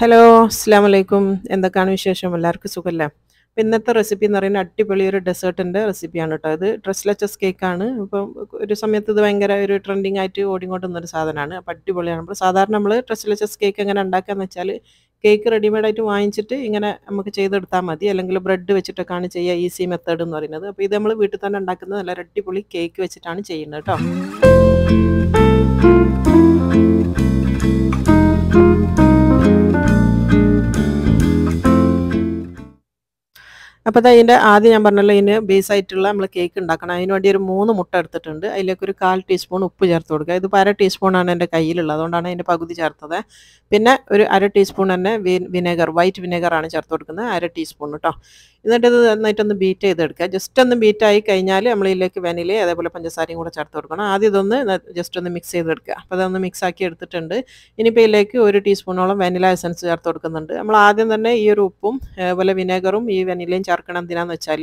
hello അസ്സാം വലൈക്കും എന്തൊക്കെയാണ് വിശേഷം എല്ലാവർക്കും സുഖമല്ലേ അപ്പോൾ ഇന്നത്തെ റെസിപ്പി എന്ന് പറയുന്നത് അടിപൊളി ഒരു ഡെസേർട്ടിൻ്റെ റെസിപ്പിയാണ് കേട്ടോ ഇത് ഡ്രസ്ലച്ചസ് കേക്കാണ് ഇപ്പം ഒരു സമയത്ത് ഇത് ഭയങ്കര ഒരു ട്രെൻഡിങ് ആയിട്ട് ഓടിക്കൊണ്ടുവന്നൊരു സാധനമാണ് അപ്പം അടിപൊളിയാണ് അപ്പോൾ സാധാരണ നമ്മൾ ഡ്രസ്ലച്ചസ് കേക്ക് എങ്ങനെ ഉണ്ടാക്കുകയെന്ന് വെച്ചാൽ കേക്ക് റെഡിമെയ്ഡായിട്ട് വാങ്ങിച്ചിട്ട് ഇങ്ങനെ നമുക്ക് ചെയ്തെടുത്താൽ മതി അല്ലെങ്കിൽ ബ്രെഡ് വെച്ചിട്ടൊക്കെയാണ് ചെയ്യുക ഈസി മെത്തേഡ് എന്ന് പറയുന്നത് അപ്പോൾ ഇത് നമ്മൾ വീട്ടിൽ തന്നെ ഉണ്ടാക്കുന്നത് നല്ല അടിപൊളി കേക്ക് വെച്ചിട്ടാണ് ചെയ്യുന്നത് കേട്ടോ അപ്പോൾ അത് അതിൻ്റെ ആദ്യം ഞാൻ പറഞ്ഞല്ലോ ഇതിന് ബേസ് ആയിട്ടുള്ള നമ്മൾ കേക്ക് ഉണ്ടാക്കണം അതിന് വേണ്ടി ഒരു മൂന്ന് മുട്ട എടുത്തിട്ടുണ്ട് അതിലേക്ക് ഒരു കാൽ ടീസ്പൂൺ ഉപ്പ് ചേർത്ത് കൊടുക്കുക ഇത് അര ടീസ്പൂണാണ് എൻ്റെ കയ്യിലുള്ളത് അതുകൊണ്ടാണ് അതിൻ്റെ പകുതി ചേർത്തത് പിന്നെ ഒരു അര ടീസ്പൂൺ തന്നെ വിനെഗർ വൈറ്റ് വിനെഗറാണ് ചേർത്ത് കൊടുക്കുന്നത് അര ടീസ്പൂൺ കേട്ടോ എന്നിട്ട് ഇത് നന്നായിട്ടൊന്ന് ബീറ്റ് ചെയ്തെടുക്കുക ജസ്റ്റ് ഒന്ന് ബീറ്റ് ആയി കഴിഞ്ഞാൽ നമ്മൾ ഇതിലേക്ക് വെനിലെ അതേപോലെ പഞ്ചസാരയും കൂടെ ചേർത്ത് കൊടുക്കണം ആദ്യം ഇതൊന്ന് ജസ്റ്റ് ഒന്ന് മിക്സ് ചെയ്തെടുക്കുക അപ്പോൾ അതൊന്ന് മിക്സ് ആക്കി എടുത്തിട്ടുണ്ട് ഇനിയിപ്പോൾ ഇതിലേക്ക് ഒരു ടീസ്പൂണോളം വെനില എസൻസ് ചേർത്ത് കൊടുക്കുന്നുണ്ട് നമ്മൾ ആദ്യം തന്നെ ഈ ഒരു ഉപ്പും അതുപോലെ വിനെഗറും ഈ വെനിലയും ചേർത്ത് ചേർക്കണം എന്തിനാന്ന് വെച്ചാൽ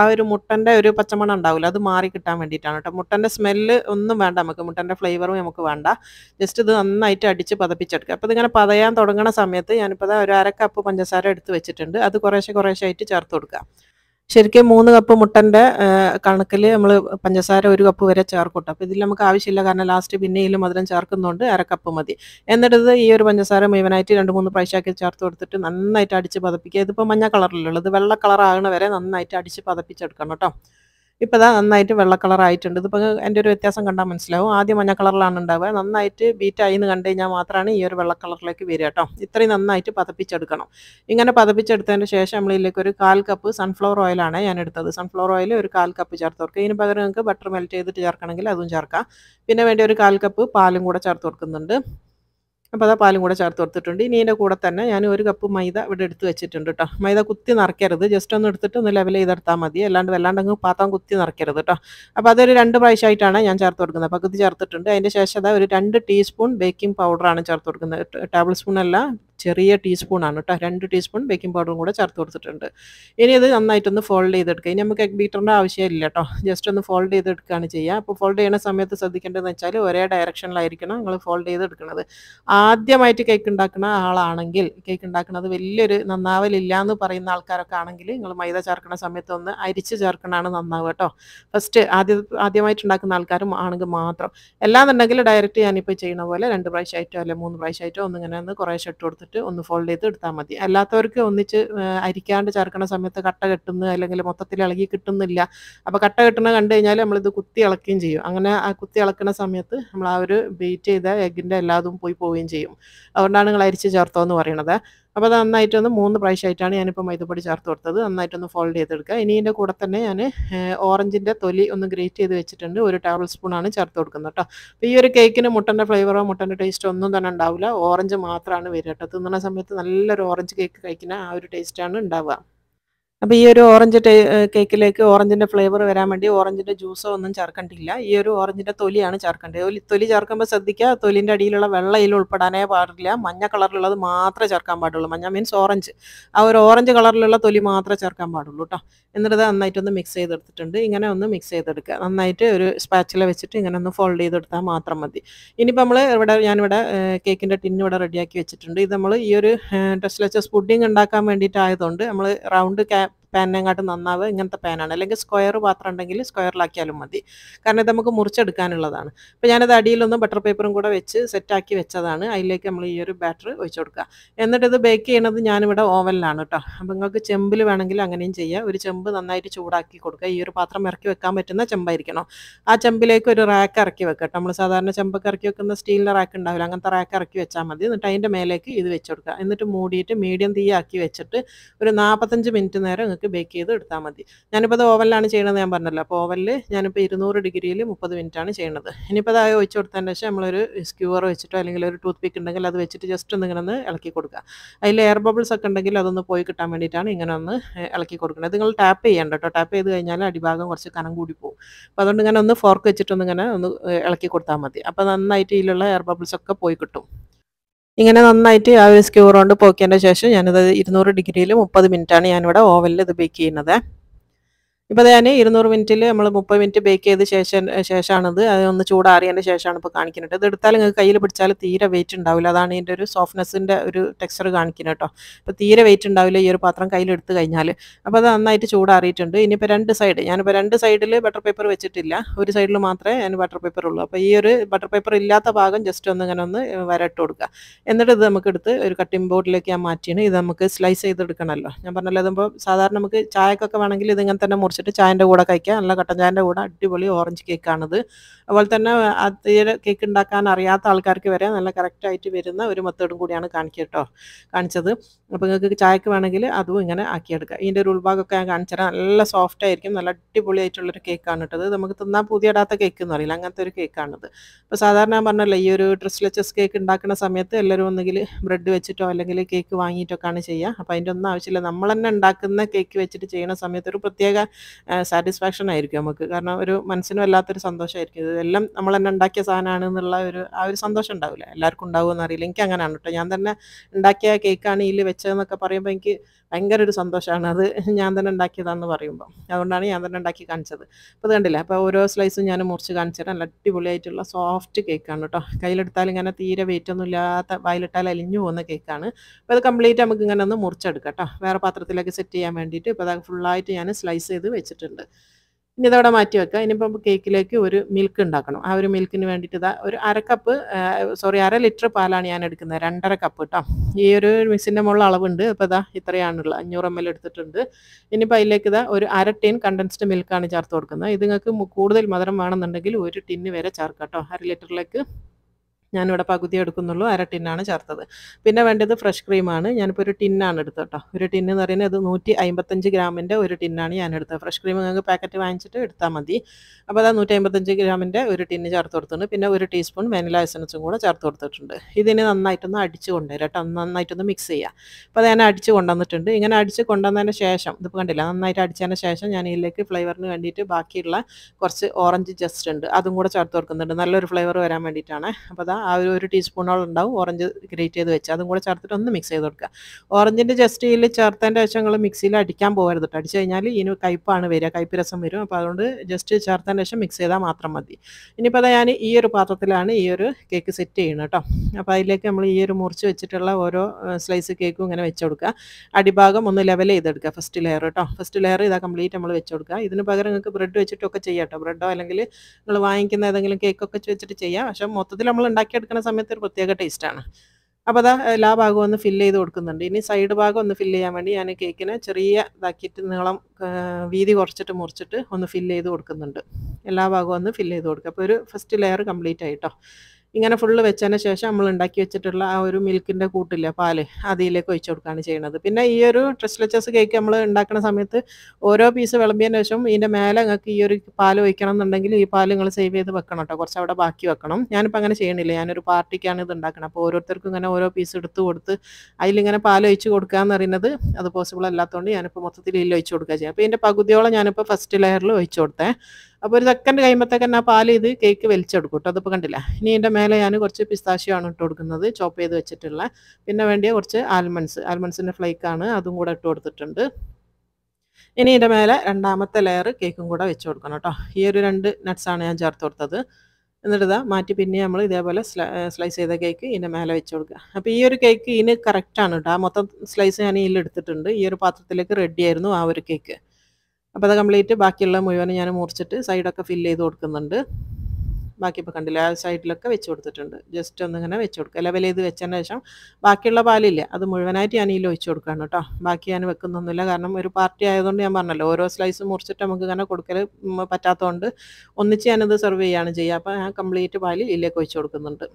ആ ഒരു മുട്ടൻ്റെ ഒരു പച്ചമണം ഉണ്ടാവില്ല അത് മാറി കിട്ടാൻ വേണ്ടിയിട്ടാണ് കേട്ടോ മുട്ടൻ്റെ സ്മെല്ല് ഒന്നും വേണ്ട നമുക്ക് മുട്ടൻ്റെ ഫ്ലേവറും നമുക്ക് വേണ്ട ജസ്റ്റ് ഇത് നന്നായിട്ട് അടിച്ച് പതപ്പിച്ചെടുക്കുക അപ്പോൾ ഇതിങ്ങനെ പതയാൻ തുടങ്ങുന്ന സമയത്ത് ഞാനിപ്പോൾ ഒരു അര കപ്പ് പഞ്ചസാര എടുത്ത് വെച്ചിട്ടുണ്ട് അത് കുറേശ്ശെ കുറേശ്ശെ ആയിട്ട് ചേർത്ത് കൊടുക്കുക ശരിക്കും മൂന്ന് കപ്പ് മുട്ടൻ്റെ കണക്കിൽ നമ്മൾ പഞ്ചസാര ഒരു കപ്പ് വരെ ചേർക്കൂട്ടോ അപ്പോൾ ഇതിൽ നമുക്ക് ആവശ്യമില്ല കാരണം ലാസ്റ്റ് പിന്നെയിലും മധുരം ചേർക്കുന്നതുകൊണ്ട് അര കപ്പ് മതി എന്നിട്ട് ഈ ഒരു പഞ്ചസാര മുഴുവനായിട്ട് രണ്ട് മൂന്ന് പ്രാവശ്യമാക്കി ചേർത്ത് കൊടുത്തിട്ട് നന്നായിട്ട് അടിച്ച് പതപ്പിക്കുക ഇതിപ്പോൾ മഞ്ഞ കളറിലുള്ളത് വെള്ള കളറാകണ വരെ നന്നായിട്ട് അടിച്ച് പതപ്പിച്ചെടുക്കണം കേട്ടോ ഇപ്പം ഇതാ നന്നായിട്ട് വെള്ള കളറായിട്ടുണ്ട് ഇതിപ്പോൾ എൻ്റെ ഒരു വ്യത്യാസം കണ്ടാൽ മനസ്സിലാവും ആദ്യം മഞ്ഞ കളറിലാണ് ഉണ്ടാവുക നന്നായിട്ട് ബീറ്റായി എന്ന് കണ്ടു കഴിഞ്ഞാൽ മാത്രമാണ് ഈ ഒരു വെള്ള കളറിലേക്ക് വരിക കേട്ടോ ഇത്രയും നന്നായിട്ട് പതപ്പിച്ചെടുക്കണം ഇങ്ങനെ പതപ്പിച്ചെടുത്തതിന് ശേഷം നമ്മളിലേക്ക് ഒരു കാൽ കപ്പ് സൺഫ്ലവർ ഓയിലാണ് ഞാൻ എടുത്തത് സൺഫ്ലവർ ഓയിൽ ഒരു കാൽ കപ്പ് ചേർത്ത് കൊടുക്കുക ഇതിന് പകരം നിങ്ങൾക്ക് ബട്ടർ മെൽറ്റ് ചെയ്തിട്ട് ചേർക്കണമെങ്കിൽ അതും ചേർക്കാം പിന്നെ വേണ്ടി ഒരു കാൽ കപ്പ് പാലും കൂടെ ചേർത്ത് കൊടുക്കുന്നുണ്ട് അപ്പോൾ അതാ പാലും കൂടെ ചേർത്ത് കൊടുത്തിട്ടുണ്ട് ഇനി ഇതിൻ്റെ കൂടെ തന്നെ ഞാൻ ഒരു കപ്പ് മൈദ ഇവിടെ എടുത്ത് വെച്ചിട്ടുണ്ട് കേട്ടോ മൈദ കുത്തി നിറയ്ക്കരുത് ജസ്റ്റ് ഒന്ന് എടുത്തിട്ട് ഒന്ന് ലെവൽ ചെയ്തെടുത്താൽ മതി അല്ലാണ്ട് വല്ലാണ്ട് അങ്ങ് പാത്രം കുത്തി നിറയ്ക്കരുത് കേട്ടോ അപ്പോൾ അതൊരു രണ്ട് പ്രാവശ്യമായിട്ടാണ് ഞാൻ ചേർത്ത് കൊടുക്കുന്നത് പകുതി ചേർത്തിട്ടുണ്ട് അതിൻ്റെ ശേഷം അതാ ഒരു രണ്ട് ടീസ്പൂൺ ബേക്കിംഗ് പൗഡറാണ് ചേർത്ത് കൊടുക്കുന്നത് ടേബിൾ സ്പൂൺ അല്ല ചെറിയ ടീസ്പൂണാണ് കേട്ടോ രണ്ട് ടീസ്പൂൺ ബേക്കിംഗ് പൗഡറും കൂടെ ചേർത്ത് കൊടുത്തിട്ടുണ്ട് ഇനി ഇത് നന്നായിട്ടൊന്ന് ഫോൾഡ് ചെയ്തെടുക്കുക ഇനി നമുക്ക് എഗ് ബീറ്ററിൻ്റെ ആവശ്യമില്ല കേട്ടോ ജസ്റ്റ് ഒന്ന് ഫോൾഡ് ചെയ്തെടുക്കുകയാണ് ചെയ്യുക അപ്പോൾ ഫോൾഡ് ചെയ്യുന്ന സമയത്ത് ശ്രദ്ധിക്കേണ്ടതെന്ന് വെച്ചാൽ ഒരേ ഡയറക്ഷനിലായിരിക്കണം നിങ്ങൾ ഫോൾഡ് ചെയ്തെടുക്കുന്നത് ആദ്യമായിട്ട് കേക്ക് ഉണ്ടാക്കുന്ന ആളാണെങ്കിൽ കേക്ക് ഉണ്ടാക്കുന്നത് വലിയൊരു നന്നാവലില്ല എന്ന് പറയുന്ന ആൾക്കാരൊക്കെ ആണെങ്കിൽ നിങ്ങൾ മൈദ ചേർക്കുന്ന സമയത്ത് ഒന്ന് അരിച്ച് ചേർക്കണതാണ് നന്നാവുക കേട്ടോ ഫസ്റ്റ് ആദ്യ ആദ്യമായിട്ട് ഉണ്ടാക്കുന്ന ആൾക്കാരും ആണെങ്കിൽ മാത്രം എല്ലാന്നുണ്ടെങ്കിൽ ഡയറക്റ്റ് ഞാനിപ്പോൾ ചെയ്യുന്ന പോലെ രണ്ട് പ്രാവശ്യമായിട്ടോ അല്ലെങ്കിൽ മൂന്ന് പ്രാവശ്യമായിട്ടോ ഒന്നിങ്ങനെ ഒന്ന് കുറേ ഇട്ട് കൊടുത്തിട്ട് എടുത്തിട്ട് ഒന്ന് ഫോൾഡ് ചെയ്ത് എടുത്താൽ മതി അല്ലാത്തവർക്ക് ഒന്നിച്ച് അരിക്കാണ്ട് ചേർക്കണ സമയത്ത് കട്ട കെട്ടുന്ന അല്ലെങ്കിൽ മൊത്തത്തിൽ ഇളകി കിട്ടുന്നില്ല അപ്പോൾ കട്ട കെട്ടണ കണ്ടു കഴിഞ്ഞാൽ നമ്മളിത് കുത്തി ഇളക്കുകയും ചെയ്യും അങ്ങനെ ആ കുത്തി ഇളക്കുന്ന സമയത്ത് നമ്മൾ ആ ഒരു ബീറ്റ് ചെയ്ത എഗ്ഗിൻ്റെ എല്ലാതും പോയി പോവുകയും ചെയ്യും അതുകൊണ്ടാണ് നിങ്ങൾ അരിച്ച് ചേർത്തോ എന്ന് പറയണത് അപ്പോൾ അത് നന്നായിട്ടൊന്ന് മൂന്ന് പ്രാവശ്യമായിട്ടാണ് ഞാനിപ്പോൾ മൈദപ്പൊടി ചേർത്ത് കൊടുത്തത് നന്നായിട്ടൊന്ന് ഫോൾഡ് ചെയ്തെടുക്കുക ഇനി എൻ്റെ കൂടെ തന്നെ ഞാൻ ഓറഞ്ചിൻ്റെ തൊലി ഒന്ന് ഗ്രേറ്റ് ചെയ്ത് വെച്ചിട്ടുണ്ട് ഒരു ടേബിൾ സ്പൂണാണ് ചേർത്ത് കൊടുക്കുന്നത് കേട്ടോ അപ്പോൾ ഈ ഒരു കേക്കിന് മുട്ടൻ്റെ ഫ്ലേവറോ മുട്ടൻ്റെ ടേസ്റ്റോ ഒന്നും തന്നെ ഉണ്ടാവില്ല ഓറഞ്ച് മാത്രമാണ് വരിക കേട്ടോ തിന്നണ സമയത്ത് നല്ലൊരു ഓറഞ്ച് കേക്ക് കഴിക്കുന്ന ആ ഒരു ടേസ്റ്റാണ് ഉണ്ടാവുക അപ്പോൾ ഈ ഒരു ഓറഞ്ച് കേക്കിലേക്ക് ഓറഞ്ചിൻ്റെ ഫ്ലേവർ വരാൻ വേണ്ടി ഓറഞ്ചിൻ്റെ ജ്യൂസോ ഒന്നും ചേർക്കണ്ടില്ല ഈ ഒരു ഓറഞ്ചിൻ്റെ തൊലിയാണ് ചേർക്കേണ്ടത് തൊലി തൊലി ചേർക്കുമ്പോൾ ശ്രദ്ധിക്കുക തൊലിൻ്റെ അടിയിലുള്ള വെള്ളയിൽ ഉൾപ്പെടാനേ പാടില്ല മഞ്ഞ കളറിലുള്ളത് മാത്രമേ ചേർക്കാൻ പാടുള്ളൂ മഞ്ഞ മീൻസ് ഓറഞ്ച് ആ ഒരു ഓറഞ്ച് കളറിലുള്ള തൊലി മാത്രമേ ചേർക്കാൻ പാടുള്ളൂ കേട്ടോ എന്നിട്ട് നന്നായിട്ടൊന്ന് മിക്സ് ചെയ്തെടുത്തിട്ടുണ്ട് ഇങ്ങനെ ഒന്ന് മിക്സ് ചെയ്തെടുക്കുക നന്നായിട്ട് ഒരു സ്പാച്ചില വെച്ചിട്ട് ഇങ്ങനെ ഒന്ന് ഫോൾഡ് ചെയ്തെടുത്താൽ മാത്രം മതി ഇനിയിപ്പോൾ നമ്മൾ ഇവിടെ ഞാനിവിടെ കേക്കിൻ്റെ ടിന്ന് ഇവിടെ റെഡിയാക്കി വെച്ചിട്ടുണ്ട് ഇത് നമ്മൾ ഈ ഒരു ടെസ്റ്റ് ലെച്ചസ് പുഡിങ് ഉണ്ടാക്കാൻ വേണ്ടിയിട്ടായതുകൊണ്ട് നമ്മൾ റൗണ്ട് that പാനിനെക്കാട്ടും നന്നാവ് ഇങ്ങനത്തെ പാനാണ് അല്ലെങ്കിൽ സ്ക്വയർ പാത്രം ഉണ്ടെങ്കിൽ സ്ക്വയറിലാക്കിയാലും മതി കാരണം ഇത് നമുക്ക് മുറിച്ചെടുക്കാനുള്ളതാണ് അപ്പോൾ ഞാനത് അടിയിലൊന്ന് ബട്ടർ പേപ്പറും കൂടെ വെച്ച് സെറ്റാക്കി വെച്ചതാണ് അതിലേക്ക് നമ്മൾ ഈ ഒരു ബാറ്റർ ഒഴിച്ചു കൊടുക്കുക എന്നിട്ട് ഇത് ബേക്ക് ചെയ്യണത് ഞാനിവിടെ ഓവനിലാണ് കേട്ടോ അപ്പോൾ നിങ്ങൾക്ക് ചെമ്പിൽ വേണമെങ്കിൽ അങ്ങനെയും ചെയ്യുക ഒരു ചെമ്പ് നന്നായിട്ട് ചൂടാക്കി കൊടുക്കുക ഈ ഒരു പാത്രം ഇറക്കി വെക്കാൻ പറ്റുന്ന ചെമ്പായിരിക്കണം ആ ചെമ്പിലേക്ക് ഒരു റാക്ക് ഇറക്കി വെക്കട്ടെ നമ്മൾ സാധാരണ ചെമ്പൊക്കെ ഇറക്കി വെക്കുന്ന സ്റ്റീലിൻ്റെ റാക്ക് ഉണ്ടാവില്ല അങ്ങനത്തെ റാക്ക് ഇറക്കി വെച്ചാൽ മതി എന്നിട്ട് അതിൻ്റെ മേലേക്ക് ഇത് വെച്ച് കൊടുക്കുക എന്നിട്ട് മൂടിയിട്ട് മീഡിയം തീയാക്കി വെച്ചിട്ട് ഒരു നാൽപ്പത്തഞ്ച് മിനിറ്റ് നേരം നിങ്ങൾക്ക് ഇട്ട് ബേക്ക് ചെയ്ത് എടുത്താൽ മതി ഞാനിപ്പോൾ അത് ഓവനിലാണ് ചെയ്യണത് ഞാൻ പറഞ്ഞല്ലോ അപ്പോൾ ഓവനിൽ ഞാനിപ്പോൾ ഇരുന്നൂറ് ഡിഗ്രിയിൽ മുപ്പത് മിനിറ്റാണ് ചെയ്യണത് ഇനിയിപ്പോൾ അതായത് ഒഴിച്ച് കൊടുത്തതിന് ശേഷം നമ്മളൊരു സ്ക്യൂവർ വെച്ചിട്ടോ അല്ലെങ്കിൽ ഒരു ടൂത്ത് പിക്ക് ഉണ്ടെങ്കിൽ അത് വെച്ചിട്ട് ജസ്റ്റ് ഒന്നിങ്ങനെ ഒന്ന് ഇളക്കി കൊടുക്കുക അതിൽ എയർ ബബിൾസ് ഒക്കെ ഉണ്ടെങ്കിൽ അതൊന്ന് പോയി കിട്ടാൻ വേണ്ടിയിട്ടാണ് ഇങ്ങനെ ഒന്ന് ഇളക്കി കൊടുക്കുന്നത് നിങ്ങൾ ടാപ്പ് ചെയ്യണ്ട കേട്ടോ ടാപ്പ് ചെയ്ത് കഴിഞ്ഞാൽ അടിഭാഗം കുറച്ച് കനം കൂടി പോകും അപ്പോൾ അതുകൊണ്ട് ഇങ്ങനെ ഒന്ന് ഫോർക്ക് ഇങ്ങനെ ഒന്ന് ഇളക്കി കൊടുത്താൽ മതി അപ്പോൾ നന്നായിട്ട് ഇതിലുള്ള എയർ ബബിൾസ് ഒക്കെ പോയി കിട്ടും ഇങ്ങനെ നന്നായിട്ട് ആ ഒരു സ്ക്യൂർ കൊണ്ട് പോക്കിയതിൻ്റെ ശേഷം ഞാനത് ഇരുന്നൂറ് ഡിഗ്രിയിൽ മുപ്പത് മിനിറ്റാണ് ഞാനിവിടെ ഓവനിൽ ഇത് ബേക്ക് ചെയ്യുന്നത് ഇപ്പോൾ ഞാൻ ഇരുന്നൂറ് മിനിറ്റിൽ നമ്മൾ മുപ്പത് മിനിറ്റ് ബേക്ക് ചെയ്ത ശേഷം ശേഷമാണിത് അതൊന്ന് ചൂടാറിയതിൻ്റെ ശേഷമാണ് ഇപ്പോൾ കാണിക്കുന്നത് ഇത് എടുത്താൽ നിങ്ങൾക്ക് കയ്യിൽ പിടിച്ചാൽ തീരെ വെയിറ്റ് ഉണ്ടാവില്ല അതാണ് ഇതിൻ്റെ ഒരു സോഫ്റ്റ്നെസ്സിൻ്റെ ഒരു ടെക്സ്ചർ കാണിക്കുന്നത് കേട്ടോ അപ്പോൾ തീരെ വെയിറ്റ് ഉണ്ടാവില്ല ഈ ഒരു പാത്രം കയ്യിൽ എടുത്തു കഴിഞ്ഞാൽ അപ്പോൾ അത് നന്നായിട്ട് ചൂടാറിയിട്ടുണ്ട് ഇനിയിപ്പോൾ രണ്ട് സൈഡ് ഞാനിപ്പോൾ രണ്ട് സൈഡിൽ ബട്ടർ പേപ്പർ വെച്ചിട്ടില്ല ഒരു സൈഡിൽ മാത്രമേ അതിന് ബട്ടർ പേപ്പർ ഉള്ളൂ അപ്പോൾ ഈ ഒരു ബട്ടർ പേപ്പർ ഇല്ലാത്ത ഭാഗം ജസ്റ്റ് ഒന്ന് ഇങ്ങനെ ഒന്ന് വരട്ട് കൊടുക്കുക എന്നിട്ട് ഇത് നമുക്ക് എടുത്ത് ഒരു കട്ടിംഗ് ബോർഡിലേക്ക് ഞാൻ മാറ്റിയാണ് ഇത് നമുക്ക് സ്ലൈസ് ചെയ്തെടുക്കണമല്ലോ ഞാൻ പറഞ്ഞല്ലോ അതുമ്പോൾ സാധാരണ നമുക്ക് ചായക്കൊക്കെ വേണമെങ്കിൽ ഇതിങ്ങനെ തന്നെ മുറിച്ച് വെച്ചിട്ട് ചായൻ്റെ കൂടെ കഴിക്കാം നല്ല കട്ടൻ ചായൻ്റെ കൂടെ അടിപൊളി ഓറഞ്ച് കേക്കാണത് അതുപോലെ തന്നെ തീരെ കേക്ക് ഉണ്ടാക്കാൻ അറിയാത്ത ആൾക്കാർക്ക് വരെ നല്ല കറക്റ്റായിട്ട് വരുന്ന ഒരു മെത്തേഡും കൂടിയാണ് കാണിക്കുക കേട്ടോ കാണിച്ചത് അപ്പോൾ നിങ്ങൾക്ക് ചായക്ക് വേണമെങ്കിൽ അതും ഇങ്ങനെ ആക്കിയെടുക്കുക ഇതിൻ്റെ ഒരു ഉൾഭാഗമൊക്കെ ഞാൻ കാണിച്ചുതരാം നല്ല സോഫ്റ്റ് ആയിരിക്കും നല്ല അടിപൊളിയായിട്ടുള്ളൊരു കേക്കാണ് കേട്ടത് നമുക്ക് തിന്നാൻ പുതിയടാത്ത കേക്ക് എന്ന് അറിയില്ല അങ്ങനത്തെ ഒരു കേക്കാണത് അപ്പോൾ സാധാരണ ഞാൻ പറഞ്ഞല്ലോ ഈ ഒരു ഡ്രസ്ലെച്ചസ് കേക്ക് ഉണ്ടാക്കുന്ന സമയത്ത് എല്ലാവരും ഒന്നുകിൽ ബ്രെഡ് വെച്ചിട്ടോ അല്ലെങ്കിൽ കേക്ക് വാങ്ങിയിട്ടൊക്കെയാണ് ചെയ്യുക അപ്പോൾ അതിൻ്റെ ഒന്നും ആവശ്യമില്ല നമ്മൾ തന്നെ ഉണ്ടാക്കുന്ന കേക്ക് വെച്ചിട്ട് ചെയ്യുന്ന സമയത്ത് ഒരു പ്രത്യേക സാറ്റിസ്ഫാക്ഷൻ ആയിരിക്കും നമുക്ക് കാരണം ഒരു മനസ്സിനും വല്ലാത്തൊരു സന്തോഷമായിരിക്കും ഇതെല്ലാം നമ്മൾ തന്നെ ഉണ്ടാക്കിയ സാധനമാണ് എന്നുള്ള ഒരു ആ ഒരു സന്തോഷം ഉണ്ടാവില്ല എല്ലാവർക്കും ഉണ്ടാവുമെന്ന് അറിയില്ല എനിക്ക് അങ്ങനെയാണ് കേട്ടോ ഞാൻ തന്നെ ഉണ്ടാക്കിയ കേക്കാണ് ഇതിൽ വെച്ചതെന്നൊക്കെ പറയുമ്പോൾ എനിക്ക് ഭയങ്കര ഒരു സന്തോഷമാണ് അത് ഞാൻ തന്നെ ഉണ്ടാക്കിയതാന്ന് പറയുമ്പോൾ അതുകൊണ്ടാണ് ഞാൻ തന്നെ ഉണ്ടാക്കി കാണിച്ചത് അപ്പോൾ അത് കണ്ടില്ല അപ്പോൾ ഓരോ സ്ലൈസും ഞാൻ മുറിച്ച് കാണിച്ചിട്ട് നല്ല അടിപൊളിയായിട്ടുള്ള സോഫ്റ്റ് കേക്കാണ് കേട്ടോ കയ്യിലെടുത്താൽ ഇങ്ങനെ തീരെ വെയിറ്റ് ഒന്നും ഇല്ലാത്ത വയലിട്ടാൽ അലിഞ്ഞു പോകുന്ന കേക്കാണ് അപ്പോൾ അത് കംപ്ലീറ്റ് നമുക്ക് ഇങ്ങനെ ഒന്ന് മുറിച്ചെടുക്കാം കേട്ടോ വേറെ പാത്രത്തിലേക്ക് സെറ്റ് ചെയ്യാൻ വേണ്ടിയിട്ട് ഇപ്പോൾ അത് ഫുള്ളായിട്ട് ഞാൻ സ്ലൈസ് ചെയ്ത് വെച്ചിട്ടുണ്ട് ഇനി ഇതവിടെ മാറ്റി വെക്കുക ഇനിയിപ്പം കേക്കിലേക്ക് ഒരു മിൽക്ക് ഉണ്ടാക്കണം ആ ഒരു മിൽക്കിന് വേണ്ടിയിട്ട് ഇതാ ഒരു അര കപ്പ് സോറി അര ലിറ്റർ പാലാണ് ഞാൻ എടുക്കുന്നത് രണ്ടര കപ്പ് കേട്ടോ ഈ ഒരു മിക്സിൻ്റെ മുകളിൽ അളവുണ്ട് അപ്പോൾ ഇതാ ഇത്രയാണുള്ളത് അഞ്ഞൂറ് എം എൽ എടുത്തിട്ടുണ്ട് ഇനിയിപ്പോൾ അതിലേക്ക് ഇതാ ഒരു അര ടീൻ കണ്ടൻസ്ഡ് മിൽക്കാണ് ചേർത്ത് കൊടുക്കുന്നത് ഇത് നിങ്ങൾക്ക് കൂടുതൽ മധുരം വേണമെന്നുണ്ടെങ്കിൽ ഒരു ടിന്ന് വരെ ചേർക്കാം കേട്ടോ അര ലിറ്ററിലേക്ക് ഞാനിവിടെ പകുതി എടുക്കുന്നുള്ളൂ അര ടിന്നാണ് ചേർത്തത് പിന്നെ വേണ്ടത് ഫ്രഷ് ക്രീമാണ് ഞാനിപ്പോൾ ഒരു ടിന്നാണ് എടുത്തത് കേട്ടോ ഒരു ടിന്ന് എന്ന് പറയുന്നത് അത് നൂറ്റി അമ്പത്തഞ്ച് ഗ്രാമിൻ്റെ ഒരു ടിന്നാണ് ഞാൻ എടുത്തത് ഫ്രഷ് ക്രീം നിങ്ങൾക്ക് പാക്കറ്റ് വാങ്ങിച്ചിട്ട് എടുത്താൽ മതി അപ്പോൾ അതാ നൂറ്റി അമ്പത്തഞ്ച് ഗ്രാമിൻ്റെ ഒരു ടിന്ന് ചേർത്ത് കൊടുത്തിട്ടുണ്ട് പിന്നെ ഒരു ടീസ്പൂൺ വെനില എസൻസും കൂടെ ചേർത്ത് കൊടുത്തിട്ടുണ്ട് ഇതിനെ നന്നായിട്ടൊന്ന് അടിച്ച് കൊണ്ടുവരാം കേട്ടോ നന്നായിട്ടൊന്ന് മിക്സ് ചെയ്യുക അപ്പോൾ അത് ഞാൻ അടിച്ച് കൊണ്ടുവന്നിട്ടുണ്ട് ഇങ്ങനെ അടിച്ച് കൊണ്ടുവന്നതിന് ശേഷം ഇതിപ്പോൾ കണ്ടില്ല നന്നായിട്ട് അടിച്ചതിന് ശേഷം ഞാൻ ഇതിലേക്ക് ഫ്ലേവറിന് വേണ്ടിയിട്ട് ബാക്കിയുള്ള കുറച്ച് ഓറഞ്ച് ജസ്റ്റ് ഉണ്ട് അതും കൂടെ ചേർത്ത് കൊടുക്കുന്നുണ്ട് നല്ലൊരു ഫ്ലേവർ വരാൻ വേണ്ടിയിട്ടാണ് അപ്പോൾ അതാ ആ ഒരു ഒരു ടീസ്പൂണോളം ഉണ്ടാവും ഓറഞ്ച് ഗ്രേറ്റ് ചെയ്ത് വെച്ചാൽ അതും കൂടെ ചേർത്തിട്ട് ഒന്ന് മിക്സ് ചെയ്ത് കൊടുക്കുക ഓറഞ്ചിൻ്റെ ജസ്റ്റ് ഇതിൽ ചേർത്തതിൻ്റെ ശേഷം നിങ്ങൾ മിക്സിയിൽ അടിക്കാൻ പോകരുത് കേട്ടോ അടിച്ചു കഴിഞ്ഞാൽ ഇനി കയ്പ്പാണ് വരിക കയ്പ്പ് രസം വരും അപ്പോൾ അതുകൊണ്ട് ജസ്റ്റ് ചേർത്തതിന് ശേഷം മിക്സ് ചെയ്താൽ മാത്രം മതി ഇനിയിപ്പോൾ അതാ ഞാൻ ഈ ഒരു പാത്രത്തിലാണ് ഈ ഒരു കേക്ക് സെറ്റ് ചെയ്യുന്നത് കേട്ടോ അപ്പോൾ അതിലേക്ക് നമ്മൾ ഈ ഒരു മുറിച്ച് വെച്ചിട്ടുള്ള ഓരോ സ്ലൈസ് കേക്കും ഇങ്ങനെ വെച്ച് കൊടുക്കുക അടിഭാഗം ഒന്ന് ലെവൽ ചെയ്തെടുക്കുക ഫസ്റ്റ് ലെയർ കേട്ടോ ഫസ്റ്റ് ലെയർ ഇതാ കംപ്ലീറ്റ് നമ്മൾ വെച്ച് കൊടുക്കുക ഇതിന് പകരം നിങ്ങൾക്ക് ബ്രെഡ് വെച്ചിട്ടൊക്കെ ചെയ്യാം കേട്ടോ ബ്രെഡോ അല്ലെങ്കിൽ നിങ്ങൾ വാങ്ങിക്കുന്ന ഏതെങ്കിലും കേക്കൊക്കെ വെച്ചിട്ട് ചെയ്യാം പക്ഷേ മൊത്തത്തിൽ നമ്മൾ ഉണ്ടാക്കി എടുക്കുന്ന സമയത്ത് ഒരു പ്രത്യേക ടേസ്റ്റാണ് അപ്പോൾ അതാ എല്ലാ ഭാഗവും ഒന്ന് ഫില്ല് ചെയ്ത് കൊടുക്കുന്നുണ്ട് ഇനി സൈഡ് ഭാഗം ഒന്ന് ഫില്ല് ചെയ്യാൻ വേണ്ടി ഞാൻ കേക്കിനെ ചെറിയ ഇതാക്കിയിട്ട് നീളം വീതി കുറച്ചിട്ട് മുറിച്ചിട്ട് ഒന്ന് ഫില്ല് ചെയ്ത് കൊടുക്കുന്നുണ്ട് എല്ലാ ഭാഗവും ഒന്ന് ഫില്ല് ചെയ്ത് കൊടുക്കുക അപ്പോൾ ഒരു ഫസ്റ്റ് ലെയർ കംപ്ലീറ്റ് ആയിട്ടോ ഇങ്ങനെ ഫുള്ള് വെച്ചതിന് ശേഷം നമ്മൾ ഉണ്ടാക്കി വെച്ചിട്ടുള്ള ആ ഒരു മിൽക്കിൻ്റെ കൂട്ടില്ല പാല് അതിലേക്ക് ഒഴിച്ചു കൊടുക്കുകയാണ് ചെയ്യുന്നത് പിന്നെ ഈ ഒരു ട്രിസ്ലച്ചസ് കേക്ക് നമ്മൾ ഉണ്ടാക്കുന്ന സമയത്ത് ഓരോ പീസ് വിളമ്പിയതിന് ശേഷം ഇതിൻ്റെ മേലെ നിങ്ങൾക്ക് ഈ ഒരു പാൽ ഒഴിക്കണം എന്നുണ്ടെങ്കിൽ ഈ പാല് നിങ്ങൾ സേവ് ചെയ്ത് വെക്കണം കേട്ടോ കുറച്ച് അവിടെ ബാക്കി വെക്കണം ഞാനിപ്പോൾ അങ്ങനെ ചെയ്യണില്ല ഞാനൊരു പാർട്ടിക്കാണ് ഇത് ഉണ്ടാക്കുന്നത് അപ്പോൾ ഓരോരുത്തർക്കും ഇങ്ങനെ ഓരോ പീസ് എടുത്ത് കൊടുത്ത് അതിലിങ്ങനെ പാല് ഒഴിച്ച് കൊടുക്കുക എന്ന് പറയുന്നത് അത് പോസിബിൾ അല്ലാത്തതുകൊണ്ട് ഞാനിപ്പോൾ മൊത്തത്തിൽ ഇതിൽ ഒഴിച്ച് കൊടുക്കുക ചെയ്യാം അപ്പോൾ ഇതിൻ്റെ പകുതിയോളം ഞാനിപ്പോൾ ഫസ്റ്റ് ലെയറിൽ ഒഴിച്ചു കൊടുത്തേ അപ്പോൾ ഒരു സെക്കൻഡ് കഴിയുമ്പോഴത്തേക്ക് ആ പാൽ ഇത് കേക്ക് വലിച്ചെടുക്കും കേട്ടോ അതിപ്പോ കണ്ടില്ല ഇനി എന്റെ മേലെ ഞാൻ കുറച്ച് പിസ്താശ്യമാണ് ഇട്ട് കൊടുക്കുന്നത് ചോപ്പ് ചെയ്ത് വെച്ചിട്ടുള്ള പിന്നെ വേണ്ടിയ കുറച്ച് ആൽമണ്ട്സ് ഫ്ലേക്ക് ആണ് അതും കൂടെ ഇട്ട് കൊടുത്തിട്ടുണ്ട് ഇനി എന്റെ മേലെ രണ്ടാമത്തെ ലെയർ കേക്കും കൂടെ വെച്ച് കൊടുക്കണം കേട്ടോ ഈ ഒരു രണ്ട് ആണ് ഞാൻ ചേർത്ത് കൊടുത്തത് എന്നിട്ട് ഇതാ മാറ്റി പിന്നെ നമ്മൾ ഇതേപോലെ സ്ലൈസ് ചെയ്ത കേക്ക് ഇതിൻ്റെ മേലെ വെച്ച് കൊടുക്കുക അപ്പോൾ ഈ ഒരു കേക്ക് ഇതിന് കറക്റ്റാണ് കേട്ടോ ആ മൊത്തം സ്ലൈസ് ഞാൻ ഇതിൽ എടുത്തിട്ടുണ്ട് ഈ ഒരു പാത്രത്തിലേക്ക് റെഡി ആയിരുന്നു ആ ഒരു കേക്ക് അപ്പോൾ അത് കംപ്ലീറ്റ് ബാക്കിയുള്ള മുഴുവനും ഞാൻ മുറിച്ചിട്ട് സൈഡൊക്കെ ഫില്ല് ചെയ്ത് കൊടുക്കുന്നുണ്ട് ബാക്കി ഇപ്പോൾ കണ്ടില്ല ആ സൈഡിലൊക്കെ വെച്ച് കൊടുത്തിട്ടുണ്ട് ജസ്റ്റ് ഒന്നിങ്ങനെ വെച്ച് കൊടുക്കുക ലെവൽ ചെയ്ത് വെച്ചതിന് ശേഷം ബാക്കിയുള്ള പാലില്ല അത് മുഴുവനായിട്ട് ഞാൻ ഇതിൽ ഒഴിച്ച് കൊടുക്കുകയാണ് കേട്ടോ ബാക്കി ഞാൻ വെക്കുന്നൊന്നുമില്ല കാരണം ഒരു പാർട്ടി ആയതുകൊണ്ട് ഞാൻ പറഞ്ഞല്ലോ ഓരോ സ്ലൈസ് മുറിച്ചിട്ട് നമുക്ക് ഇങ്ങനെ കൊടുക്കൽ പറ്റാത്തതുകൊണ്ട് ഒന്നിച്ച് ഞാനത് സെർവ് ചെയ്യുകയാണ് ചെയ്യുക അപ്പോൾ ഞാൻ കംപ്ലീറ്റ് പാലിൽ ഇല്ലേക്ക് ഒഴിച്ച് കൊടുക്കുന്നുണ്ട്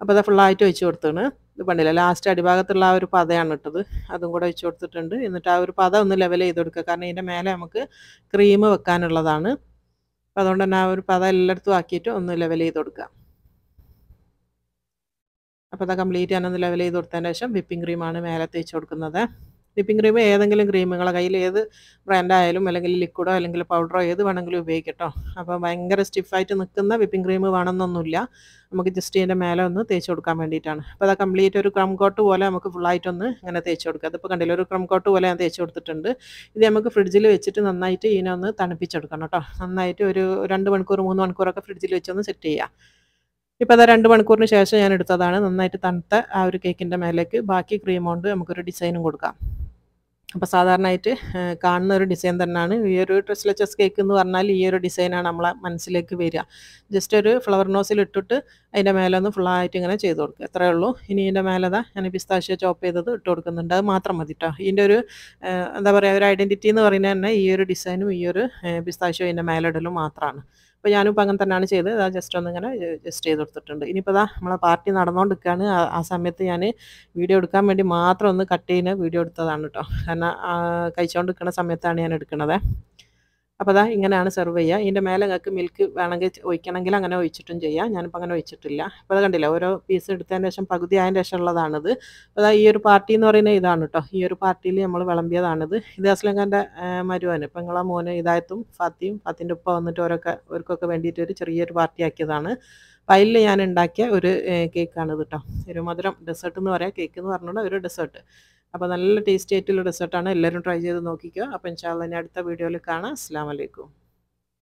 അപ്പോൾ അത് ഫുള്ളായിട്ട് ഒഴിച്ച് കൊടുത്താണ് ഇത് പണ്ടില്ല ലാസ്റ്റ് അടിഭാഗത്തുള്ള ആ ഒരു പതയാണ് ഇട്ടത് അതും കൂടെ ഒഴിച്ച് കൊടുത്തിട്ടുണ്ട് എന്നിട്ട് ആ ഒരു പത ഒന്ന് ലെവൽ ചെയ്ത് കൊടുക്കുക കാരണം ഇതിൻ്റെ മേലെ നമുക്ക് ക്രീം വെക്കാനുള്ളതാണ് അപ്പോൾ അതുകൊണ്ട് തന്നെ ആ ഒരു പത എല്ലായിടത്തും ആക്കിയിട്ട് ഒന്ന് ലെവൽ ചെയ്ത് കൊടുക്കുക അപ്പോൾ അത് കംപ്ലീറ്റ് ഞാനൊന്ന് ലെവൽ ചെയ്ത് കൊടുത്തതിന് ശേഷം വിപ്പിംഗ് ക്രീമാണ് മേലെ തേച്ച് കൊടുക്കുന്നത് വിപ്പിംഗ് ക്രീം ഏതെങ്കിലും ക്രീം നിങ്ങളെ കയ്യിൽ ഏത് ബ്രാൻഡായാലും അല്ലെങ്കിൽ ലിക്വിഡോ അല്ലെങ്കിൽ പൗഡറോ ഏത് വേണമെങ്കിലും ഉപയോഗിക്കട്ടോ അപ്പോൾ ഭയങ്കര സ്റ്റിഫായിട്ട് നിൽക്കുന്ന വിപ്പിംഗ് ക്രീം വേണമെന്നൊന്നുമില്ല നമുക്ക് ജസ്റ്റ് ഇതിൻ്റെ മേലെ ഒന്ന് തേച്ച് കൊടുക്കാൻ വേണ്ടിയിട്ടാണ് അപ്പോൾ അത് കംപ്ലീറ്റ് ഒരു ക്രം കോട്ട് പോലെ നമുക്ക് ഫുള്ളായിട്ടൊന്ന് ഇങ്ങനെ തേച്ച് കൊടുക്കുക അതിപ്പോൾ കണ്ടില്ല ഒരു ക്രം കോട്ട് പോലെ ഞാൻ തേച്ച് കൊടുത്തിട്ടുണ്ട് ഇത് നമുക്ക് ഫ്രിഡ്ജിൽ വെച്ചിട്ട് നന്നായിട്ട് ഇതിനെ ഒന്ന് തണുപ്പിച്ചെടുക്കണം കേട്ടോ നന്നായിട്ട് ഒരു രണ്ട് മണിക്കൂർ മൂന്ന് മണിക്കൂറൊക്കെ ഫ്രിഡ്ജിൽ വെച്ചൊന്ന് സെറ്റ് ചെയ്യുക ഇപ്പോൾ അത് രണ്ട് മണിക്കൂറിന് ശേഷം ഞാൻ എടുത്തതാണ് നന്നായിട്ട് തണുത്ത ആ ഒരു കേക്കിൻ്റെ മേലേക്ക് ബാക്കി ക്രീം കൊണ്ട് നമുക്കൊരു ഡിസൈനും കൊടുക്കാം അപ്പോൾ സാധാരണയായിട്ട് കാണുന്ന ഒരു ഡിസൈൻ തന്നെയാണ് ഈ ഒരു ലെച്ചസ് കേക്ക് എന്ന് പറഞ്ഞാൽ ഈ ഒരു ഡിസൈനാണ് നമ്മളെ മനസ്സിലേക്ക് വരിക ജസ്റ്റ് ഒരു ഫ്ലവർ നോസിൽ ഇട്ടിട്ട് അതിൻ്റെ മേലെ ഒന്ന് ഫുള്ളായിട്ട് ഇങ്ങനെ ചെയ്ത് കൊടുക്കുക എത്രയേ ഉള്ളൂ ഇനി ഇതിൻ്റെ മേലതാ ഞാൻ പിസ്താശ ചോപ്പ് ചെയ്തത് ഇട്ട് കൊടുക്കുന്നുണ്ട് അത് മാത്രം മതി കേട്ടോ ഇതിൻ്റെ ഒരു എന്താ പറയുക ഒരു ഐഡൻറ്റിറ്റി എന്ന് പറയുന്നത് തന്നെ ഈ ഒരു ഡിസൈനും ഈ ഒരു പിസ്താശോ ഇതിൻ്റെ മേലിടലും മാത്രമാണ് അപ്പോൾ ഞാനിപ്പോൾ അങ്ങനെ തന്നെയാണ് ചെയ്തത് അതാ ജസ്റ്റ് ഒന്നിങ്ങനെ ജസ്റ്റ് ചെയ്ത് കൊടുത്തിട്ടുണ്ട് ഇനിയിപ്പോൾ അതാ നമ്മളെ പാർട്ടി നടന്നുകൊണ്ടിരിക്കുകയാണ് ആ സമയത്ത് ഞാൻ വീഡിയോ എടുക്കാൻ വേണ്ടി മാത്രം ഒന്ന് കട്ട് ചെയ്യുന്ന വീഡിയോ എടുത്തതാണ് കേട്ടോ കാരണം കഴിച്ചുകൊണ്ടിരിക്കുന്ന സമയത്താണ് ഞാൻ എടുക്കുന്നത് അപ്പോൾ അതാ ഇങ്ങനെയാണ് സെർവ് ചെയ്യുക ഇതിൻ്റെ മേലെ നിങ്ങൾക്ക് മിൽക്ക് വേണമെങ്കിൽ ഒഴിക്കണമെങ്കിൽ അങ്ങനെ ഒഴിച്ചിട്ടും ചെയ്യാം ഞാനിപ്പോൾ അങ്ങനെ ഒഴിച്ചിട്ടില്ല അപ്പോൾ അത് കണ്ടില്ല ഓരോ പീസ് എടുത്തതിന് ശേഷം പകുതി ആയതിൻ്റെ ശേഷം ഉള്ളതാണിത് അതാ ഈ ഒരു പാർട്ടി എന്ന് പറയുന്നത് ഇതാണ് കേട്ടോ ഈ ഒരു പാർട്ടിയിൽ നമ്മൾ വിളമ്പിയതാണിത് ഇത് അസ്ലങ്കൻ്റെ മരുവാന് ഇപ്പം നിങ്ങളെ മോന് ഇതായത്തും ഫാത്തിയും ഫാത്തിൻ്റെ ഉപ്പ വന്നിട്ട് ഓരോക്കെ അവർക്കൊക്കെ വേണ്ടിയിട്ട് ഒരു ചെറിയൊരു പാർട്ടി ആക്കിയതാണ് അതിൽ ഞാൻ ഉണ്ടാക്കിയ ഒരു കേക്കാണിത് കേട്ടോ ഒരു മധുരം ഡെസേർട്ട് എന്ന് പറയാം കേക്ക് എന്ന് പറഞ്ഞുകൊണ്ട് ഒരു ഡെസേർട്ട് അപ്പോൾ നല്ല ടേസ്റ്റി ആയിട്ടുള്ള ഡെസേർട്ടാണ് എല്ലാവരും ട്രൈ ചെയ്ത് നോക്കിക്കുക അപ്പോൾ ഇൻഷാല്ല ഇനി അടുത്ത വീഡിയോയിൽ കാണാം അസ്സാം വലൈക്കും